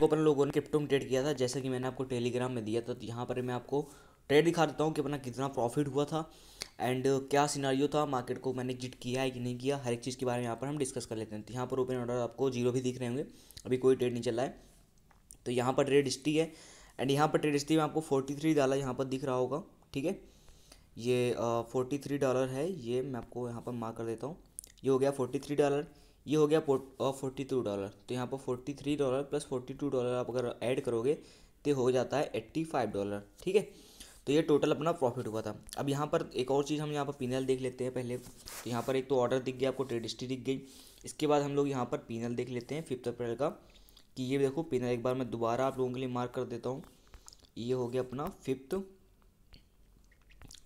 को अपन लोगों ने क्रिप्टो में ट्रेड किया था जैसे कि मैंने आपको टेलीग्राम में दिया था तो यहाँ पर मैं आपको ट्रेड दिखा देता हूँ कि अपना कितना प्रॉफिट हुआ था एंड क्या सिनारियो था मार्केट को मैंने जिट किया है कि नहीं किया हर एक चीज़ के बारे में यहाँ पर हम डिस्कस कर लेते हैं तो यहाँ पर ओपन ऑर्डर आपको जीरो भी दिख रहे होंगे अभी कोई ट्रेड नहीं चल रहा है तो यहाँ पर ट्रेड हिस्ट्री है एंड यहाँ पर ट्रेड हिस्ट्री में आपको फोर्टी थ्री डॉलर यहाँ पर दिख रहा होगा ठीक है ये फोर्टी थ्री डॉलर है ये मैं आपको यहाँ पर मार्क कर देता हूँ ये हो गया फोर्टी थ्री डॉलर ये हो गया फोर्टी टू डॉलर तो यहाँ पर forty three dollar plus forty two dollar आप अगर ऐड करोगे तो हो जाता है एट्टी फाइव डॉलर ठीक है तो ये टोटल अपना प्रॉफिट हुआ था अब यहाँ पर एक और चीज़ हम यहाँ पर पीनल देख लेते हैं पहले तो यहाँ पर एक तो ऑर्डर दिख गया आपको ट्रेड हिस्ट्री दिख गई इसके बाद हम लोग यहाँ पर पीनल देख लेते हैं फिफ्थ अप्रैल का कि ये देखो पिनल एक बार मैं दोबारा आप लोगों के लिए मार्क कर देता हूँ ये हो गया अपना फिफ्थ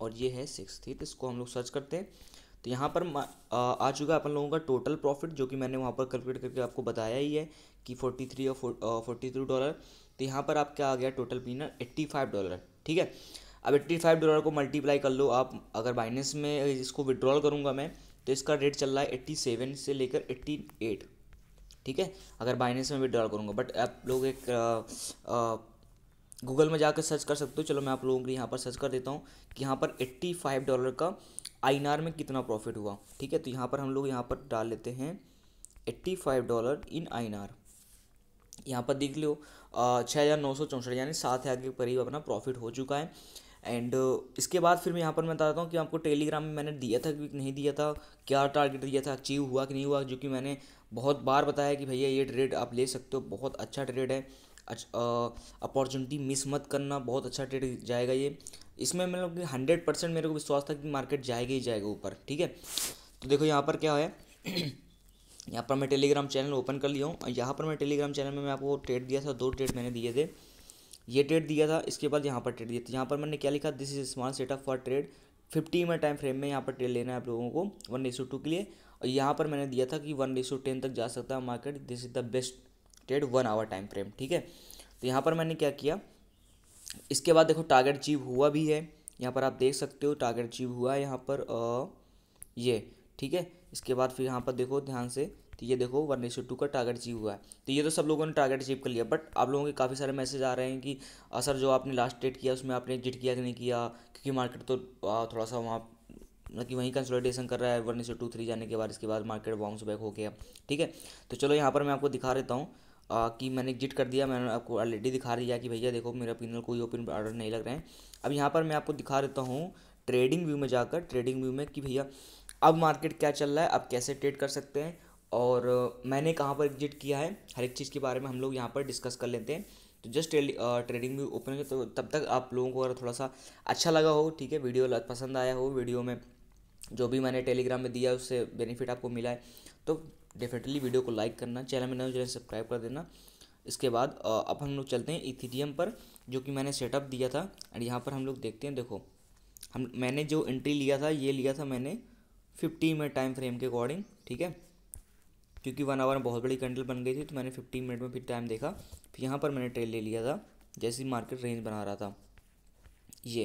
और ये है सिक्स ठीक इसको हम लोग सर्च करते हैं तो यहाँ पर आ चुका है अपन लोगों का टोटल प्रॉफिट जो कि मैंने वहाँ पर कैलकुलेट करके आपको बताया ही है कि फोर्टी थ्री और फोर्टी थ्री डॉलर तो यहाँ पर आपका आ गया टोटल बिनर एट्टी फाइव डॉलर ठीक है अब एट्टी फाइव डॉलर को मल्टीप्लाई कर लो आप अगर बाइनेंस में इसको विड्रॉल करूँगा मैं तो इसका रेट चल रहा है एट्टी सेवन से लेकर एट्टी एट ठीक है अगर बाइनेंस में विड्रॉल करूँगा बट आप लोग एक गूगल में जाकर सर्च कर सकते हो चलो मैं आप लोगों के यहाँ पर सर्च कर देता हूँ कि यहाँ पर एट्टी फाइव डॉलर का आई में कितना प्रॉफिट हुआ ठीक है तो यहाँ पर हम लोग यहाँ पर डाल लेते हैं एट्टी फाइव डॉलर इन आई यहाँ पर देख लो छः हज़ार नौ सौ चौंसठ यानी सात हज़ार के करीब अपना प्रॉफिट हो चुका है एंड इसके बाद फिर मैं यहाँ पर मैं बताता हूँ कि आपको टेलीग्राम में मैंने दिया था कि नहीं दिया था क्या टारगेट दिया था अचीव हुआ कि नहीं हुआ जो कि मैंने बहुत बार बताया कि भैया ये ट्रेड आप ले सकते हो बहुत अच्छा ट्रेड है अपॉर्चुनिटी मिस मत करना बहुत अच्छा ट्रेड जाएगा ये इसमें मतलब कि हंड्रेड परसेंट मेरे को विश्वास था कि मार्केट जाएगा ही जाएगा ऊपर ठीक है तो देखो यहाँ पर क्या है यहाँ पर मैं टेलीग्राम चैनल ओपन कर लिया हूँ यहाँ पर मैं टेलीग्राम चैनल में मैं आपको ट्रेड दिया था दो ट्रेड मैंने दिए थे ये ट्रेड दिया था इसके बाद यहाँ पर ट्रेड दिया था तो यहाँ पर मैंने क्या लिखा this is small setup for trade fifty में टाइम फ्रेम में यहाँ पर ट्रेड लेना है आप लोगों को वन टू के लिए और यहाँ पर मैंने दिया था कि वन टेन तक जा सकता है market this is the best expected one hour time frame ठीक है तो यहाँ पर मैंने क्या किया इसके बाद देखो टारगेट अचीव हुआ भी है यहाँ पर आप देख सकते हो टारगेट अचीव हुआ है यहाँ पर आ, ये ठीक है इसके बाद फिर यहाँ पर देखो ध्यान से तो ये देखो वन एस टू का टारगेट अचीव हुआ है तो ये तो सब लोगों ने टारगेट अचीव कर लिया बट आप लोगों के काफ़ी सारे मैसेज आ रहे हैं कि सर जो आपने लास्ट डेट किया उसमें आपने एग्जिट किया कि नहीं किया क्योंकि मार्केट तो थोड़ा सा वहाँ मतलब कि वहीं कंसोलिडेशन कर रहा है वन एस टू थ्री जाने के बाद इसके बाद मार्केट बाउंस बैक हो गया ठीक है तो चलो यहाँ पर मैं आपको दिखा देता हूँ आ, कि मैंने एग्जिट कर दिया मैंने आपको ऑलरेडी दिखा रही है कि भैया देखो मेरा पिनल कोई ओपन ऑर्डर नहीं लग रहे हैं अब यहाँ पर मैं आपको दिखा देता हूँ ट्रेडिंग व्यू में जाकर ट्रेडिंग व्यू में कि भैया अब मार्केट क्या चल रहा है आप कैसे ट्रेड कर सकते हैं और मैंने कहाँ पर एग्जिट किया है हर एक चीज़ के बारे में हम लोग यहाँ पर डिस्कस कर लेते हैं तो जस्ट ट्रेडिंग व्यू ओपन तो तब तक आप लोगों को अगर थोड़ा सा अच्छा लगा हो ठीक है वीडियो पसंद आया हो वीडियो में जो भी मैंने टेलीग्राम में दिया उससे बेनिफिट आपको मिला है तो डेफिनेटली वीडियो को लाइक करना चैनल में नए जो है सब्सक्राइब कर देना इसके बाद अब हम लोग चलते हैं इथीडियम पर जो कि मैंने सेटअप दिया था एंड यहाँ पर हम लोग देखते हैं देखो हम मैंने जो एंट्री लिया था ये लिया था मैंने फिफ्टी मिनट टाइम फ्रेम के अकॉर्डिंग ठीक है क्योंकि वन आवर में बहुत बड़ी कैंडल बन गई थी तो मैंने फिफ्टी मिनट में फिर टाइम देखा फिर यहाँ पर मैंने ट्रेल ले लिया था जैसे मार्केट रेंज बना रहा था ये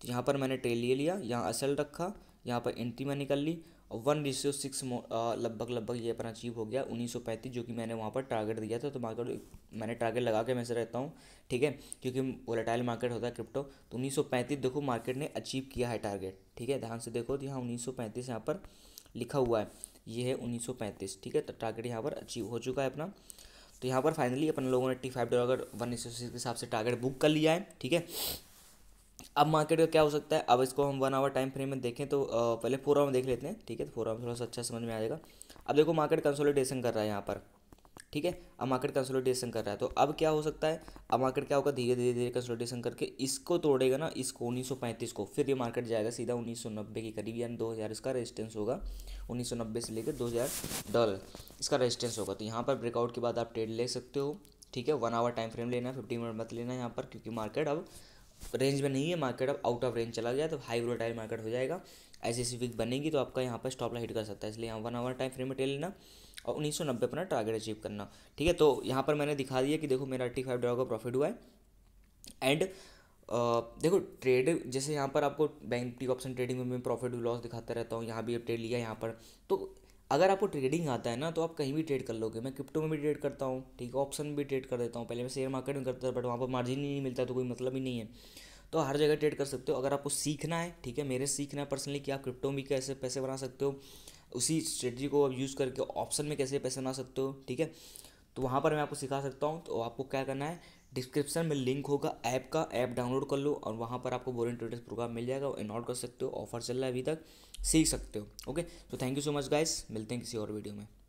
तो यहाँ पर मैंने ट्रेल ले लिया यहाँ असल रखा यहाँ पर एंट्री मैं निकल ली और वन रेशियो सिक्स लगभग लगभग ये अपना अचीव हो गया उन्नीस सौ पैंतीस जो कि मैंने वहाँ पर टारगेट दिया था तो मार्केट मैंने टारगेट लगा के मैं से रहता हूँ ठीक है क्योंकि वोलेटाइल मार्केट होता है क्रिप्टो तो उन्नीस सौ पैंतीस देखो मार्केट ने अचीव किया है टारगेट ठीक है ध्यान से देखो तो यहाँ उन्नीस सौ पैंतीस यहाँ पर लिखा हुआ है ये है उन्नीस सौ पैंतीस ठीक है तो टारगेट यहाँ पर अचीव हो चुका है अपना तो यहाँ पर फाइनली अपन लोगों ने टी five dollar one ratio six के हिसाब से टारगेट बुक कर लिया है ठीक है अब मार्केट का क्या हो सकता है अब इसको हम वन आवर टाइम फ्रेम में देखें तो पहले फोर आवर देख लेते हैं ठीक है तो फोर आवर थोड़ा सा अच्छा समझ में आएगा अब देखो मार्केट कंसोलिडेशन कर रहा है यहाँ पर ठीक है अब मार्केट कंसोलिडेशन कर रहा है तो अब क्या हो सकता है अब मार्केट क्या होगा धीरे धीरे धीरे कंसोलिडेशन करके इसको तोड़ेगा ना इसको उन्नीस सौ पैंतीस को फिर ये मार्केट जाएगा सीधा उन्नीस सौ नब्बे के करीब यानी दो हज़ार इसका रेजिस्टेंस होगा उन्नीस सौ नब्बे से लेकर दो हज़ार डॉलर इसका रेजिस्टेंस होगा तो यहाँ पर ब्रेकआउट के बाद आप ट्रेड ले सकते हो ठीक है वन आवर टाइम फ्रेम लेना है फिफ्टी मिनट मत लेना है यहाँ पर क्योंकि मार्केट अब रेंज में नहीं है मार्केट अब आउट ऑफ रेंज चला गया तो हाई वोलेटाइल मार्केट हो जाएगा ऐसी ऐसी वीक बनेगी तो आपका यहाँ पर स्टॉप हिट कर सकता है इसलिए यहाँ वन आवर टाइम फ्रेम में टेल लेना और उन्नीस सौ नब्बे अपना टारगेट अचीव करना ठीक है तो यहाँ पर मैंने दिखा दिया कि देखो मेरा एट्टी फाइव डॉलर का प्रॉफिट हुआ है एंड Uh, देखो ट्रेड जैसे यहाँ पर आपको बैंक निफ्टी ऑप्शन ट्रेडिंग में मैं प्रॉफिट लॉस दिखाता रहता हूँ यहाँ भी अब ट्रेड लिया यहाँ पर तो अगर आपको ट्रेडिंग आता है ना तो आप कहीं भी ट्रेड कर लोगे मैं क्रिप्टो में भी ट्रेड करता हूँ ठीक है ऑप्शन भी ट्रेड कर देता हूँ पहले मैं शेयर मार्केट में करता था बट वहाँ पर मार्जिन ही नहीं मिलता तो कोई मतलब ही नहीं है तो हर जगह ट्रेड कर सकते हो अगर आपको सीखना है ठीक है मेरे सीखना है पर्सनली कि आप क्रिप्टो में कैसे पैसे बना सकते हो उसी स्ट्रेटजी को आप यूज़ करके ऑप्शन में कैसे पैसे बना सकते हो ठीक है तो वहाँ पर मैं आपको सिखा सकता हूँ तो आपको क्या करना है डिस्क्रिप्शन में लिंक होगा ऐप का ऐप डाउनलोड कर लो और वहाँ पर आपको बोरिंग ट्रेडर्स प्रोग्राम मिल जाएगा और कर सकते हो ऑफर चल रहा है अभी तक सीख सकते हो ओके तो thank you so much guys मिलते हैं किसी और वीडियो में